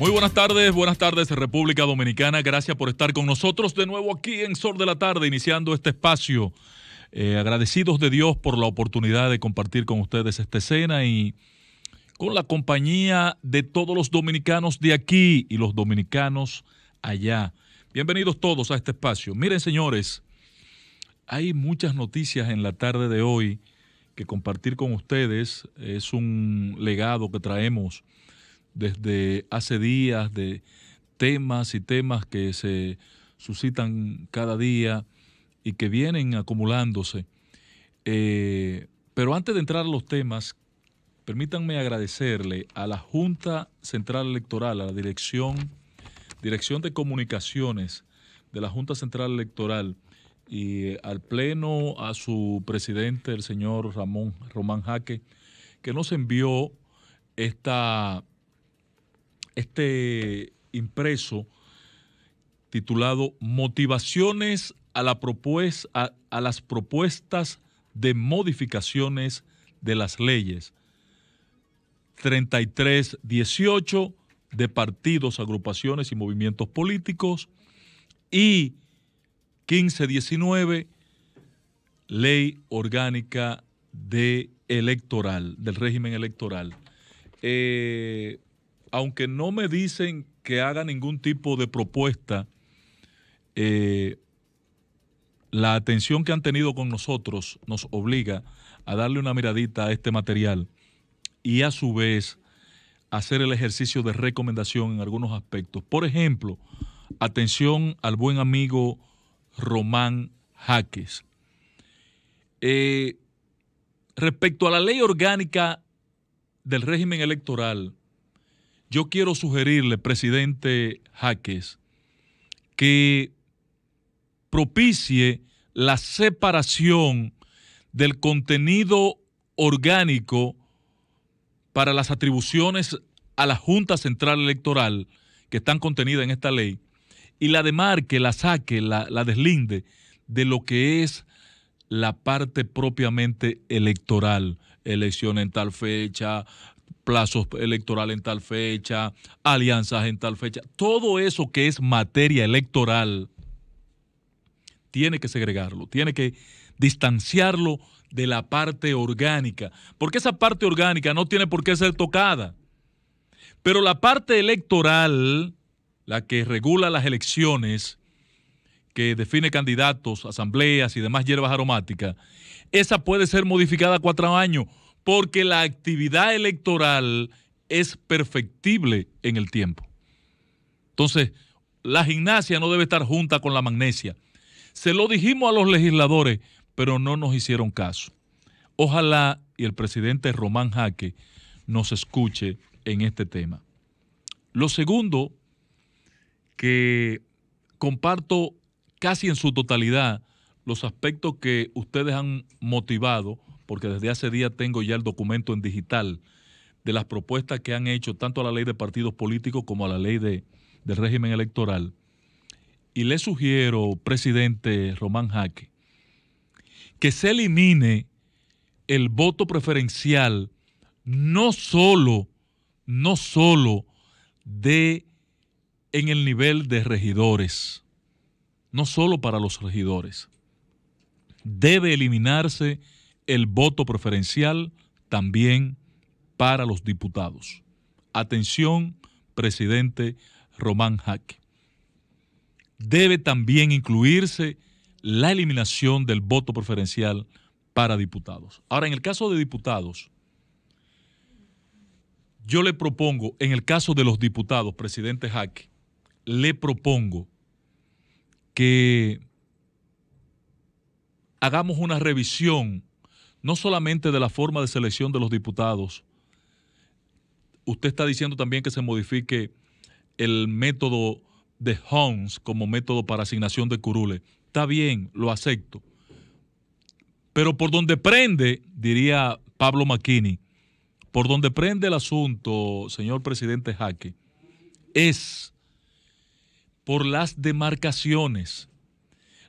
Muy buenas tardes, buenas tardes República Dominicana, gracias por estar con nosotros de nuevo aquí en Sol de la Tarde, iniciando este espacio. Eh, agradecidos de Dios por la oportunidad de compartir con ustedes esta escena y con la compañía de todos los dominicanos de aquí y los dominicanos allá. Bienvenidos todos a este espacio. Miren, señores, hay muchas noticias en la tarde de hoy que compartir con ustedes. Es un legado que traemos desde hace días de temas y temas que se suscitan cada día y que vienen acumulándose. Eh, pero antes de entrar a los temas, permítanme agradecerle a la Junta Central Electoral, a la Dirección, Dirección de Comunicaciones de la Junta Central Electoral, y al Pleno, a su presidente, el señor Ramón Román Jaque, que nos envió este impreso titulado Motivaciones a, a las propuestas de modificaciones de las leyes 3318 de partidos, agrupaciones y movimientos políticos y 1519, Ley Orgánica de Electoral, del régimen electoral. Eh, aunque no me dicen que haga ningún tipo de propuesta, eh, la atención que han tenido con nosotros nos obliga a darle una miradita a este material y a su vez hacer el ejercicio de recomendación en algunos aspectos. Por ejemplo, atención al buen amigo Román Jaques. Eh, respecto a la ley orgánica del régimen electoral, yo quiero sugerirle, presidente Jaques, que propicie la separación del contenido orgánico para las atribuciones a la Junta Central Electoral que están contenidas en esta ley y la demarque, la saque, la, deslinde de lo que es la parte propiamente electoral, elección en tal fecha, plazos electoral en tal fecha, alianzas en tal fecha, todo eso que es materia electoral, tiene que segregarlo, tiene que distanciarlo de la parte orgánica, porque esa parte orgánica no tiene por qué ser tocada. Pero la parte electoral la que regula las elecciones, que define candidatos, asambleas y demás hierbas aromáticas, esa puede ser modificada cuatro años porque la actividad electoral es perfectible en el tiempo. Entonces, la gimnasia no debe estar junta con la magnesia. Se lo dijimos a los legisladores, pero no nos hicieron caso. Ojalá y el presidente Román Jaque nos escuche en este tema. Lo segundo que comparto casi en su totalidad los aspectos que ustedes han motivado, porque desde hace días tengo ya el documento en digital de las propuestas que han hecho tanto a la ley de partidos políticos como a la ley de, del régimen electoral. Y le sugiero, presidente Román Jaque, que se elimine el voto preferencial no solo, no solo de en el nivel de regidores, no solo para los regidores. Debe eliminarse el voto preferencial también para los diputados. Atención, presidente Román Jaque. Debe también incluirse la eliminación del voto preferencial para diputados. Ahora, en el caso de diputados, yo le propongo, en el caso de los diputados, presidente Jaque, le propongo que hagamos una revisión, no solamente de la forma de selección de los diputados. Usted está diciendo también que se modifique el método de Holmes como método para asignación de curules. Está bien, lo acepto. Pero por donde prende, diría Pablo McKinney, por donde prende el asunto, señor presidente Jaque, es por las demarcaciones.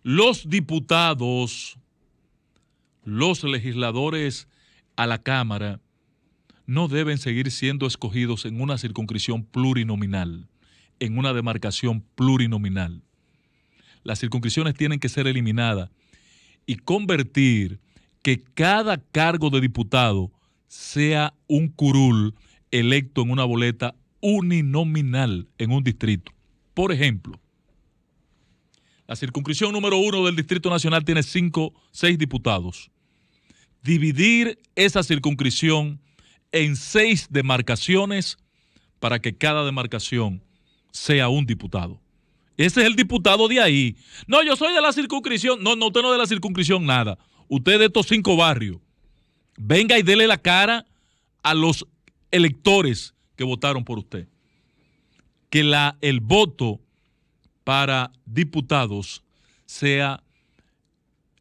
Los diputados, los legisladores a la Cámara, no deben seguir siendo escogidos en una circunscripción plurinominal, en una demarcación plurinominal. Las circunscripciones tienen que ser eliminadas y convertir que cada cargo de diputado sea un curul electo en una boleta uninominal en un distrito. Por ejemplo, la circunscripción número uno del Distrito Nacional tiene cinco, seis diputados. Dividir esa circunscripción en seis demarcaciones para que cada demarcación sea un diputado. Ese es el diputado de ahí. No, yo soy de la circunscripción. No, no, usted no es de la circunscripción nada. Usted de estos cinco barrios. Venga y dele la cara a los electores que votaron por usted que la, el voto para diputados sea,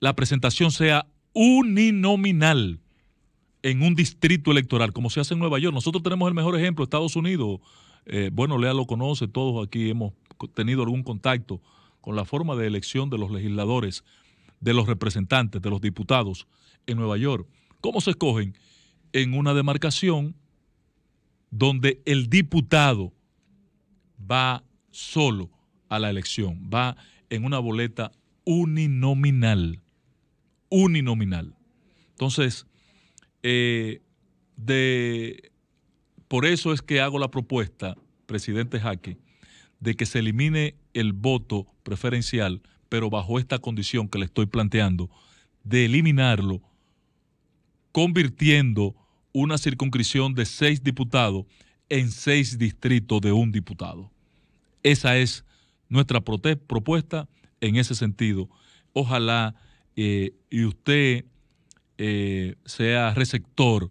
la presentación sea uninominal en un distrito electoral, como se hace en Nueva York. Nosotros tenemos el mejor ejemplo, Estados Unidos. Eh, bueno, Lea lo conoce, todos aquí hemos tenido algún contacto con la forma de elección de los legisladores, de los representantes, de los diputados en Nueva York. ¿Cómo se escogen? En una demarcación donde el diputado va solo a la elección, va en una boleta uninominal. Uninominal. Entonces, eh, por eso es que hago la propuesta, presidente Jaque, de que se elimine el voto preferencial, pero bajo esta condición que le estoy planteando, de eliminarlo, convirtiendo una circunscripción de seis diputados en seis distritos de un diputado. Esa es nuestra propuesta en ese sentido. Ojalá eh, y usted eh, sea receptor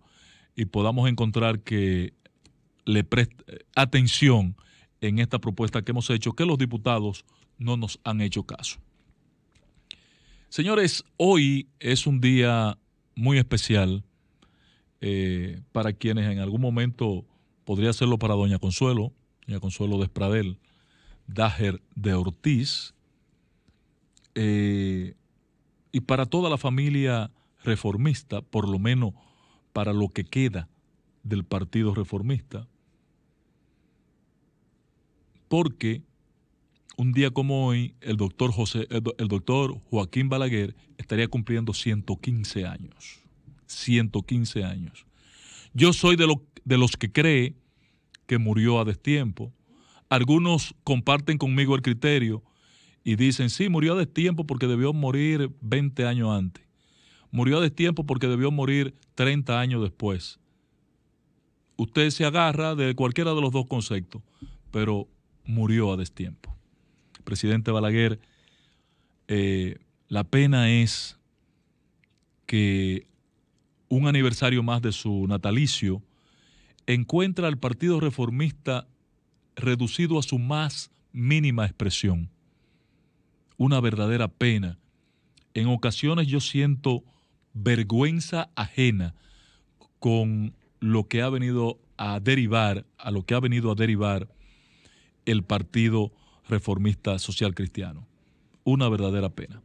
y podamos encontrar que le preste eh, atención en esta propuesta que hemos hecho, que los diputados no nos han hecho caso. Señores, hoy es un día muy especial para quienes en algún momento podría hacerlo para Doña Consuelo, Doña Consuelo de Espradel, de Ortiz, eh, y para toda la familia reformista, por lo menos para lo que queda del Partido Reformista, porque un día como hoy el doctor, José, el, doctor Joaquín Balaguer estaría cumpliendo 115 años. 115 años. Yo soy de, lo, de los que cree que murió a destiempo. Algunos comparten conmigo el criterio y dicen, sí, murió a destiempo porque debió morir 20 años antes. Murió a destiempo porque debió morir 30 años después. Usted se agarra de cualquiera de los dos conceptos, pero murió a destiempo. Presidente Balaguer, eh, la pena es que un aniversario más de su natalicio encuentra al Partido Reformista reducido a su más mínima expresión. Una verdadera pena. En ocasiones yo siento vergüenza ajena con lo que ha venido a derivar, a lo que ha venido a derivar el Partido Reformista Social Cristiano. Una verdadera pena.